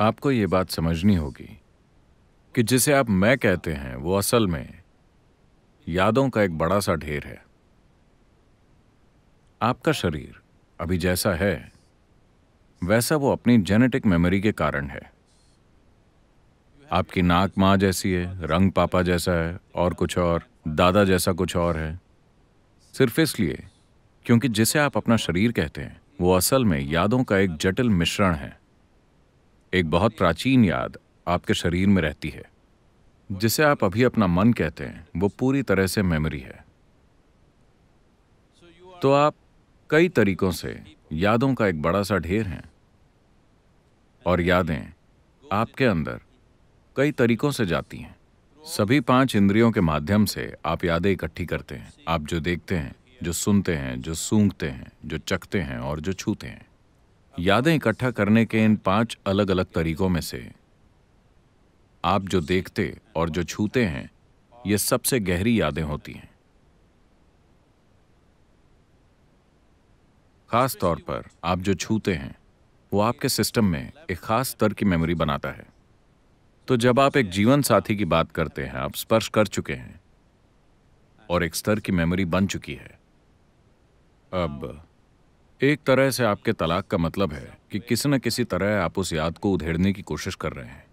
आपको ये बात समझनी होगी कि जिसे आप मैं कहते हैं वो असल में यादों का एक बड़ा सा ढेर है आपका शरीर अभी जैसा है वैसा वो अपनी जेनेटिक मेमोरी के कारण है आपकी नाक माँ जैसी है रंग पापा जैसा है और कुछ और दादा जैसा कुछ और है सिर्फ इसलिए क्योंकि जिसे आप अपना शरीर कहते हैं वो असल में यादों का एक जटिल मिश्रण है एक बहुत प्राचीन याद आपके शरीर में रहती है जिसे आप अभी अपना मन कहते हैं वो पूरी तरह से मेमोरी है तो आप कई तरीकों से यादों का एक बड़ा सा ढेर हैं और यादें आपके अंदर कई तरीकों से जाती हैं सभी पांच इंद्रियों के माध्यम से आप यादें इकट्ठी करते हैं आप जो देखते हैं जो सुनते हैं जो सूंघते हैं जो चखते हैं और जो छूते हैं यादें इकट्ठा करने के इन पांच अलग अलग तरीकों में से आप जो देखते और जो छूते हैं ये सबसे गहरी यादें होती हैं खास तौर पर आप जो छूते हैं वो आपके सिस्टम में एक खास स्तर की मेमोरी बनाता है तो जब आप एक जीवन साथी की बात करते हैं आप स्पर्श कर चुके हैं और एक स्तर की मेमोरी बन चुकी है अब एक तरह से आपके तलाक का मतलब है कि किसी न किसी तरह आप उस याद को उधेड़ने की कोशिश कर रहे हैं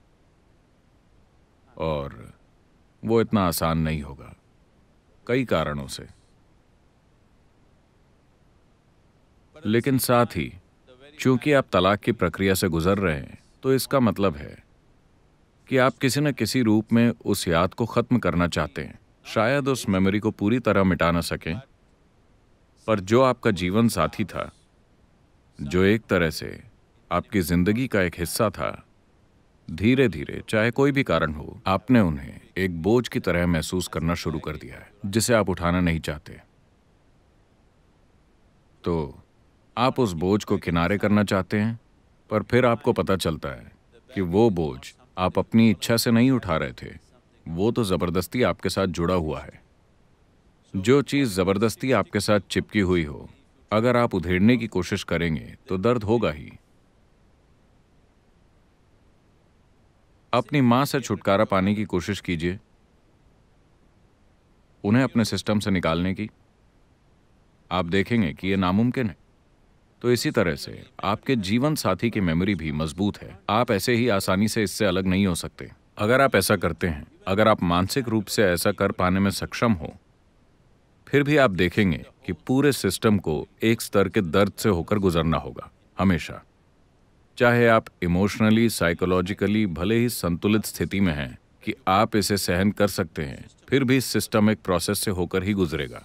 और वो इतना आसान नहीं होगा कई कारणों से लेकिन साथ ही चूंकि आप तलाक की प्रक्रिया से गुजर रहे हैं तो इसका मतलब है कि आप किसी न किसी रूप में उस याद को खत्म करना चाहते हैं शायद उस मेमोरी को पूरी तरह मिटा ना सकें पर जो आपका जीवन साथी था जो एक तरह से आपकी जिंदगी का एक हिस्सा था धीरे धीरे चाहे कोई भी कारण हो आपने उन्हें एक बोझ की तरह महसूस करना शुरू कर दिया है जिसे आप उठाना नहीं चाहते तो आप उस बोझ को किनारे करना चाहते हैं पर फिर आपको पता चलता है कि वो बोझ आप अपनी इच्छा से नहीं उठा रहे थे वो तो ज़बरदस्ती आपके साथ जुड़ा हुआ है जो चीज़ ज़बरदस्ती आपके साथ चिपकी हुई हो अगर आप उधेड़ने की कोशिश करेंगे तो दर्द होगा ही अपनी मां से छुटकारा पाने की कोशिश कीजिए उन्हें अपने सिस्टम से निकालने की आप देखेंगे कि यह नामुमकिन है तो इसी तरह से आपके जीवन साथी की मेमोरी भी मजबूत है आप ऐसे ही आसानी से इससे अलग नहीं हो सकते अगर आप ऐसा करते हैं अगर आप मानसिक रूप से ऐसा कर पाने में सक्षम हो फिर भी आप देखेंगे कि पूरे सिस्टम को एक स्तर के दर्द से होकर गुजरना होगा हमेशा चाहे आप इमोशनली साइकोलॉजिकली भले ही संतुलित स्थिति में हैं कि आप इसे सहन कर सकते हैं फिर भी सिस्टम एक प्रोसेस से होकर ही गुजरेगा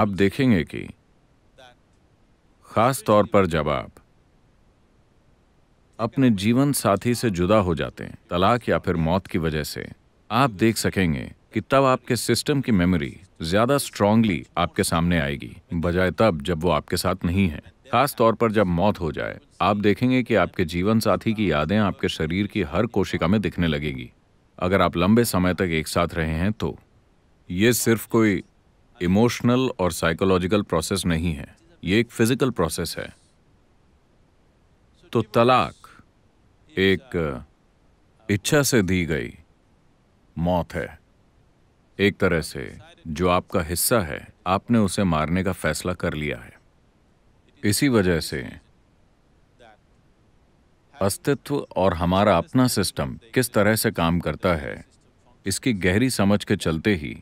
आप देखेंगे कि खास तौर पर जब आप अपने जीवन साथी से जुदा हो जाते हैं तलाक या फिर मौत की वजह से आप देख सकेंगे कि तब आपके सिस्टम की मेमोरी ज्यादा स्ट्रांगली आपके सामने आएगी बजाय तब जब वो आपके साथ नहीं है खास तौर पर जब मौत हो जाए आप देखेंगे कि आपके जीवन साथी की यादें आपके शरीर की हर कोशिका में दिखने लगेगी अगर आप लंबे समय तक एक साथ रहे हैं तो ये सिर्फ कोई इमोशनल और साइकोलॉजिकल प्रोसेस नहीं है ये एक फिजिकल प्रोसेस है तो तलाक एक इच्छा से दी गई मौत है एक तरह से जो आपका हिस्सा है आपने उसे मारने का फैसला कर लिया है इसी वजह से अस्तित्व और हमारा अपना सिस्टम किस तरह से काम करता है इसकी गहरी समझ के चलते ही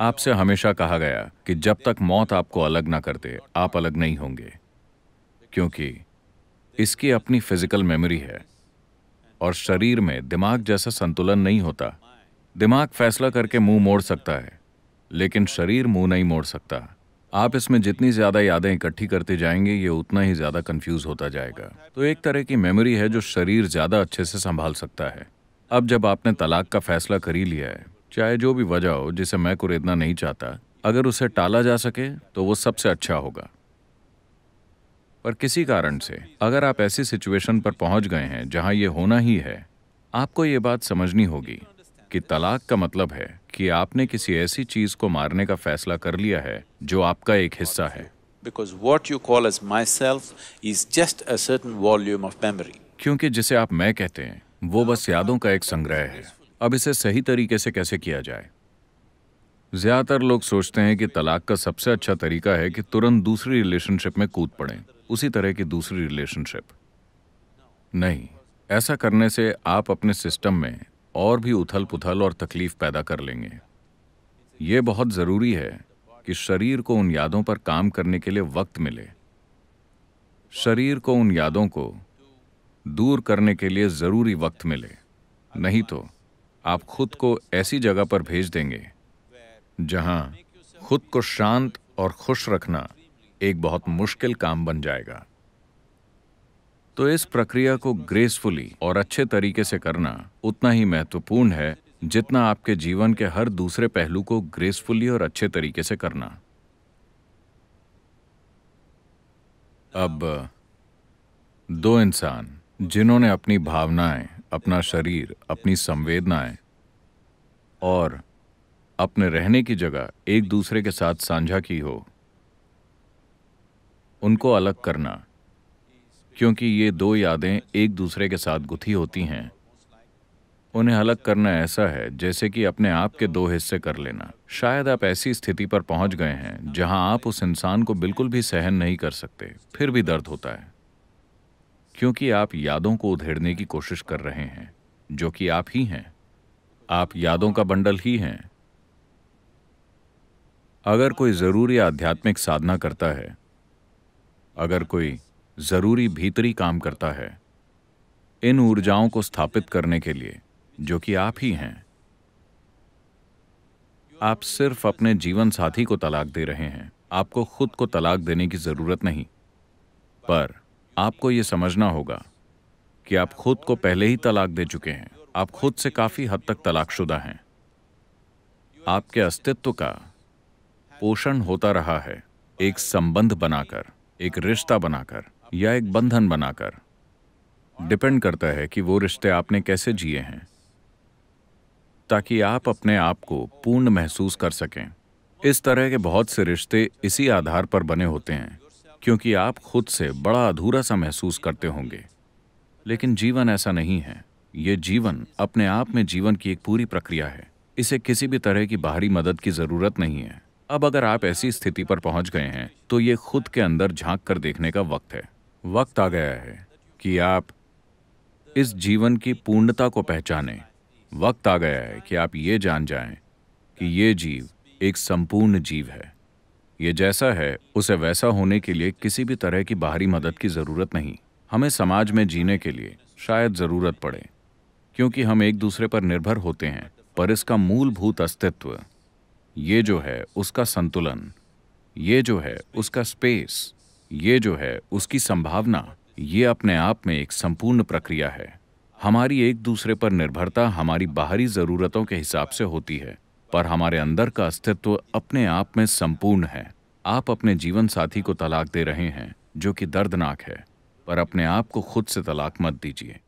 आपसे हमेशा कहा गया कि जब तक मौत आपको अलग ना करते आप अलग नहीं होंगे क्योंकि इसकी अपनी फिजिकल मेमोरी है और शरीर में दिमाग जैसा संतुलन नहीं होता दिमाग फैसला करके मुंह मोड़ सकता है लेकिन शरीर मुंह नहीं मोड़ सकता आप इसमें जितनी ज़्यादा यादें इकट्ठी करते जाएंगे ये उतना ही ज़्यादा कंफ्यूज होता जाएगा तो एक तरह की मेमोरी है जो शरीर ज़्यादा अच्छे से संभाल सकता है अब जब आपने तलाक का फैसला कर ही लिया है चाहे जो भी वजह हो जिसे मैं कुरेदना नहीं चाहता अगर उसे टाला जा सके तो वो सबसे अच्छा होगा पर किसी कारण से अगर आप ऐसी सिचुएशन पर पहुंच गए हैं जहां ये होना ही है आपको ये बात समझनी होगी कि तलाक का मतलब है कि आपने किसी ऐसी चीज को मारने का फैसला कर लिया है जो आपका एक हिस्सा है क्योंकि जिसे आप मैं कहते हैं वो बस यादों का एक संग्रह है अब इसे सही तरीके से कैसे किया जाए ज्यादातर लोग सोचते हैं कि तलाक का सबसे अच्छा तरीका है कि तुरंत दूसरी रिलेशनशिप में कूद पड़े उसी तरह की दूसरी रिलेशनशिप नहीं ऐसा करने से आप अपने सिस्टम में और भी उथल पुथल और तकलीफ पैदा कर लेंगे ये बहुत ज़रूरी है कि शरीर को उन यादों पर काम करने के लिए वक्त मिले शरीर को उन यादों को दूर करने के लिए ज़रूरी वक्त मिले नहीं तो आप खुद को ऐसी जगह पर भेज देंगे जहां खुद को शांत और खुश रखना एक बहुत मुश्किल काम बन जाएगा तो इस प्रक्रिया को ग्रेसफुली और अच्छे तरीके से करना उतना ही महत्वपूर्ण है जितना आपके जीवन के हर दूसरे पहलू को ग्रेसफुली और अच्छे तरीके से करना अब दो इंसान जिन्होंने अपनी भावनाएं अपना शरीर अपनी संवेदनाएं और अपने रहने की जगह एक दूसरे के साथ साझा की हो उनको अलग करना क्योंकि ये दो यादें एक दूसरे के साथ गुथी होती हैं उन्हें अलग करना ऐसा है जैसे कि अपने आप के दो हिस्से कर लेना शायद आप ऐसी स्थिति पर पहुंच गए हैं जहां आप उस इंसान को बिल्कुल भी सहन नहीं कर सकते फिर भी दर्द होता है क्योंकि आप यादों को उधेड़ने की कोशिश कर रहे हैं जो कि आप ही हैं आप यादों का बंडल ही हैं अगर कोई ज़रूरी आध्यात्मिक साधना करता है अगर कोई ज़रूरी भीतरी काम करता है इन ऊर्जाओं को स्थापित करने के लिए जो कि आप ही हैं आप सिर्फ अपने जीवन साथी को तलाक दे रहे हैं आपको खुद को तलाक देने की ज़रूरत नहीं पर आपको यह समझना होगा कि आप खुद को पहले ही तलाक दे चुके हैं आप खुद से काफ़ी हद तक तलाकशुदा हैं आपके अस्तित्व का पोषण होता रहा है एक संबंध बनाकर एक रिश्ता बनाकर या एक बंधन बनाकर डिपेंड करता है कि वो रिश्ते आपने कैसे जिए हैं ताकि आप अपने आप को पूर्ण महसूस कर सकें इस तरह के बहुत से रिश्ते इसी आधार पर बने होते हैं क्योंकि आप खुद से बड़ा अधूरा सा महसूस करते होंगे लेकिन जीवन ऐसा नहीं है ये जीवन अपने आप में जीवन की एक पूरी प्रक्रिया है इसे किसी भी तरह की बाहरी मदद की ज़रूरत नहीं है अब अगर आप ऐसी स्थिति पर पहुंच गए हैं तो ये खुद के अंदर झांक कर देखने का वक्त है वक्त आ गया है कि आप इस जीवन की पूर्णता को पहचानें वक्त आ गया है कि आप ये जान जाएं कि ये जीव एक संपूर्ण जीव है ये जैसा है उसे वैसा होने के लिए किसी भी तरह की बाहरी मदद की ज़रूरत नहीं हमें समाज में जीने के लिए शायद ज़रूरत पड़े क्योंकि हम एक दूसरे पर निर्भर होते हैं पर इसका मूलभूत अस्तित्व ये जो है उसका संतुलन ये जो है उसका स्पेस ये जो है उसकी संभावना ये अपने आप में एक संपूर्ण प्रक्रिया है हमारी एक दूसरे पर निर्भरता हमारी बाहरी ज़रूरतों के हिसाब से होती है पर हमारे अंदर का अस्तित्व अपने आप में संपूर्ण है आप अपने जीवन साथी को तलाक दे रहे हैं जो कि दर्दनाक है पर अपने आप को खुद से तलाक मत दीजिए